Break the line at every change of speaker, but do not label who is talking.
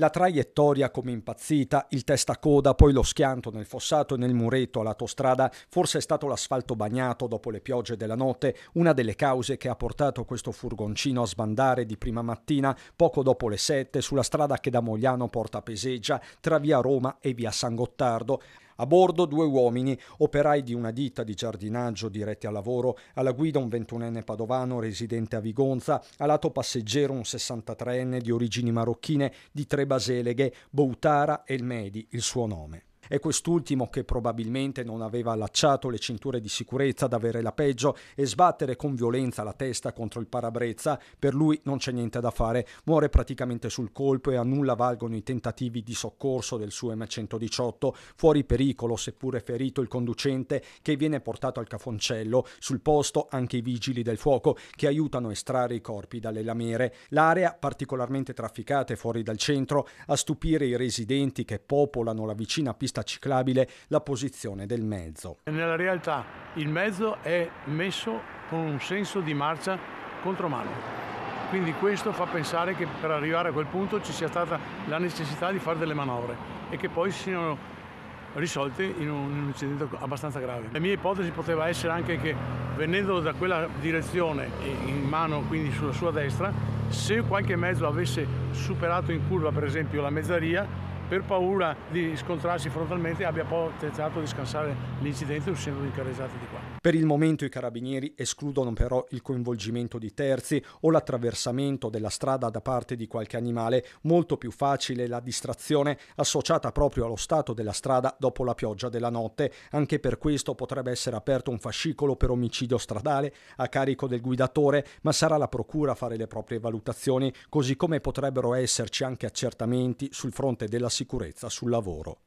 La traiettoria come impazzita, il testacoda, poi lo schianto nel fossato e nel muretto all'autostrada, forse è stato l'asfalto bagnato dopo le piogge della notte, una delle cause che ha portato questo furgoncino a sbandare di prima mattina, poco dopo le sette, sulla strada che da Mogliano porta a Peseggia, tra via Roma e via San Gottardo. A bordo due uomini, operai di una ditta di giardinaggio diretti al lavoro, alla guida un 21enne padovano residente a Vigonza, a lato passeggero un 63enne di origini marocchine di Tre Baseleghe, Boutara El Medi il suo nome. È quest'ultimo che probabilmente non aveva allacciato le cinture di sicurezza ad avere la peggio e sbattere con violenza la testa contro il parabrezza, per lui non c'è niente da fare, muore praticamente sul colpo e a nulla valgono i tentativi di soccorso del suo M118, fuori pericolo seppure ferito il conducente che viene portato al cafoncello, sul posto anche i vigili del fuoco che aiutano a estrarre i corpi dalle lamiere. L'area particolarmente trafficata e fuori dal centro a stupire i residenti che popolano la vicina pista pista ciclabile la
posizione del mezzo. Nella realtà il mezzo è messo con un senso di marcia contromano. Quindi questo fa pensare che per arrivare a quel punto ci sia stata la necessità di fare delle manovre e che poi siano risolte in un, incidente abbastanza grave. La mia ipotesi poteva essere anche che venendo da quella direzione in mano, quindi sulla sua destra, se qualche mezzo avesse superato in curva per esempio la mezzaria, per paura di scontrarsi frontalmente abbia poi tentato di scansare l'incidente uscendo di incarezzati di qua.
Per il momento i carabinieri escludono però il coinvolgimento di terzi o l'attraversamento della strada da parte di qualche animale, molto più facile la distrazione associata proprio allo stato della strada dopo la pioggia della notte. Anche per questo potrebbe essere aperto un fascicolo per omicidio stradale a carico del guidatore, ma sarà la procura a fare le proprie valutazioni, così come potrebbero esserci anche accertamenti sul fronte della sicurezza sul lavoro.